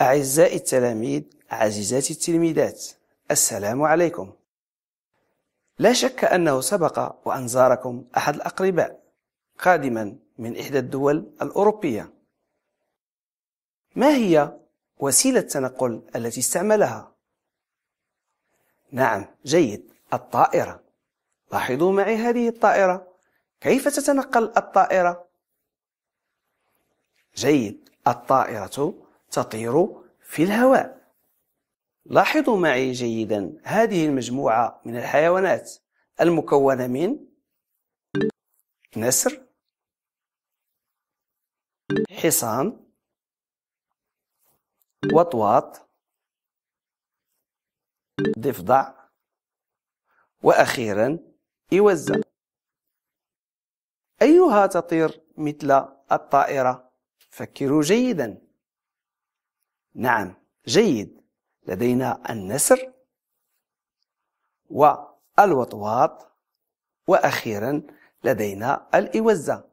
أعزائي التلاميذ عزيزاتي التلميذات السلام عليكم لا شك أنه سبق وأن زاركم أحد الأقرباء قادما من إحدى الدول الأوروبية ما هي وسيلة التنقل التي استعملها؟ نعم جيد الطائرة لاحظوا معي هذه الطائرة كيف تتنقل الطائرة؟ جيد الطائرة تطير في الهواء لاحظوا معي جيدا هذه المجموعة من الحيوانات المكونة من نسر حصان وطواط ضفدع وأخيرا إوزة أيها تطير مثل الطائرة فكروا جيدا نعم جيد لدينا النسر والوطواط وأخيرا لدينا الإوزة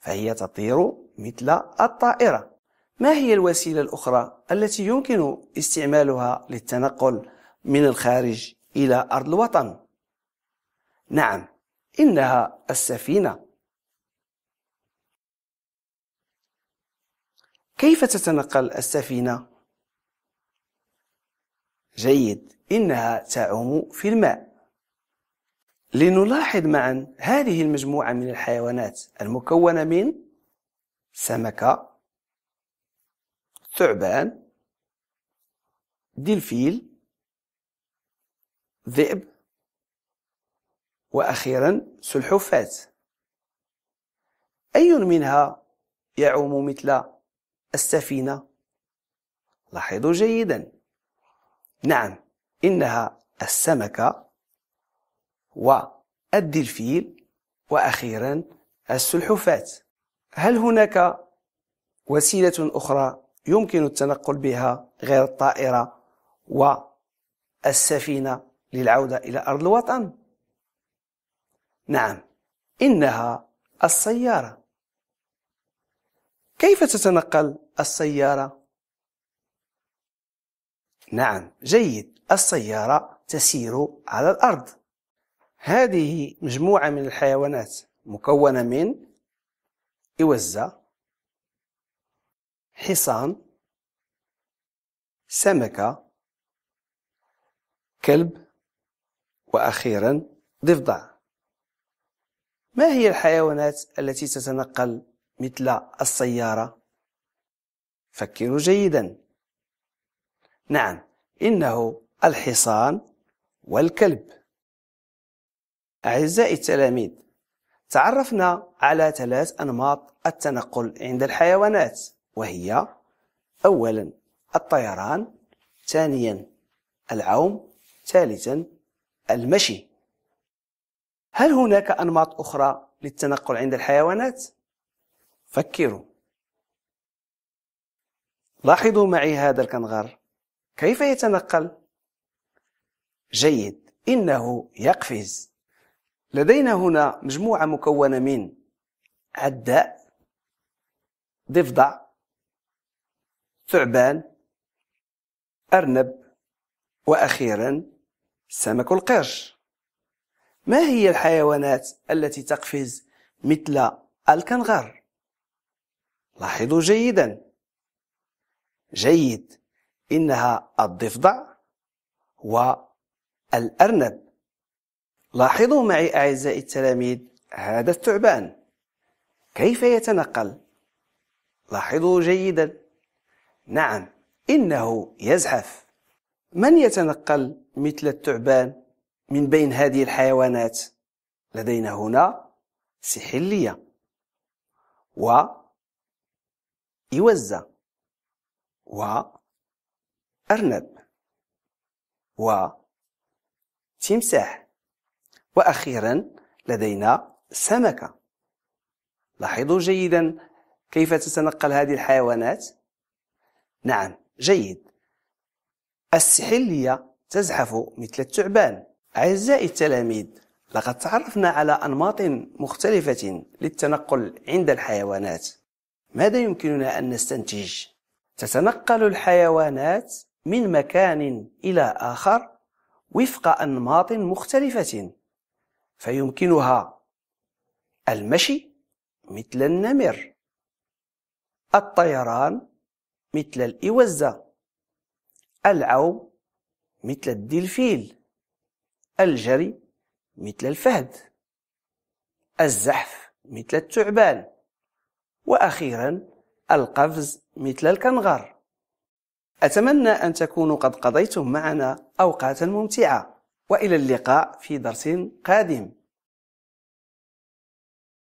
فهي تطير مثل الطائرة ما هي الوسيلة الأخرى التي يمكن استعمالها للتنقل من الخارج إلى أرض الوطن؟ نعم، إنها السفينة. كيف تتنقل السفينة؟ جيد، إنها تعوم في الماء. لنلاحظ معا هذه المجموعة من الحيوانات المكونة من سمكة ثعبان دلفيل ذئب وأخيرا سلحفاة أي منها يعوم مثل السفينة لاحظوا جيدا نعم إنها السمكة والدلفيل وأخيرا السلحفاة هل هناك وسيلة أخرى يمكن التنقل بها غير الطائرة والسفينة للعودة إلى أرض الوطن نعم إنها السيارة كيف تتنقل السيارة؟ نعم جيد السيارة تسير على الأرض هذه مجموعة من الحيوانات مكونة من إوزة حصان سمكة كلب وأخيرا ضفدع ما هي الحيوانات التي تتنقل مثل السيارة؟ فكروا جيدا نعم إنه الحصان والكلب أعزائي التلاميذ تعرفنا على ثلاث أنماط التنقل عند الحيوانات وهي أولا الطيران ثانيا العوم ثالثا المشي هل هناك أنماط أخرى للتنقل عند الحيوانات؟ فكروا لاحظوا معي هذا الكنغر كيف يتنقل؟ جيد إنه يقفز لدينا هنا مجموعة مكونة من عداء ضفدع ثعبان أرنب وأخيرا سمك القرش ما هي الحيوانات التي تقفز مثل الكنغر لاحظوا جيدا جيد إنها الضفدع والأرنب لاحظوا معي أعزائي التلاميذ هذا الثعبان كيف يتنقل لاحظوا جيدا نعم إنه يزحف من يتنقل مثل الثعبان من بين هذه الحيوانات لدينا هنا سحلية و إوزة و أرنب و تمساح وأخيرا لدينا سمكة لاحظوا جيدا كيف تتنقل هذه الحيوانات نعم جيد السحلية تزحف مثل الثعبان أعزائي التلاميذ لقد تعرفنا على أنماط مختلفة للتنقل عند الحيوانات ماذا يمكننا أن نستنتج؟ تتنقل الحيوانات من مكان إلى آخر وفق أنماط مختلفة فيمكنها المشي مثل النمر الطيران مثل الإوزة العو مثل الدلفيل الجري مثل الفهد الزحف مثل الثعبان وأخيرا القفز مثل الكنغر أتمنى أن تكونوا قد قضيتم معنا أوقاتا ممتعة وإلى اللقاء في درس قادم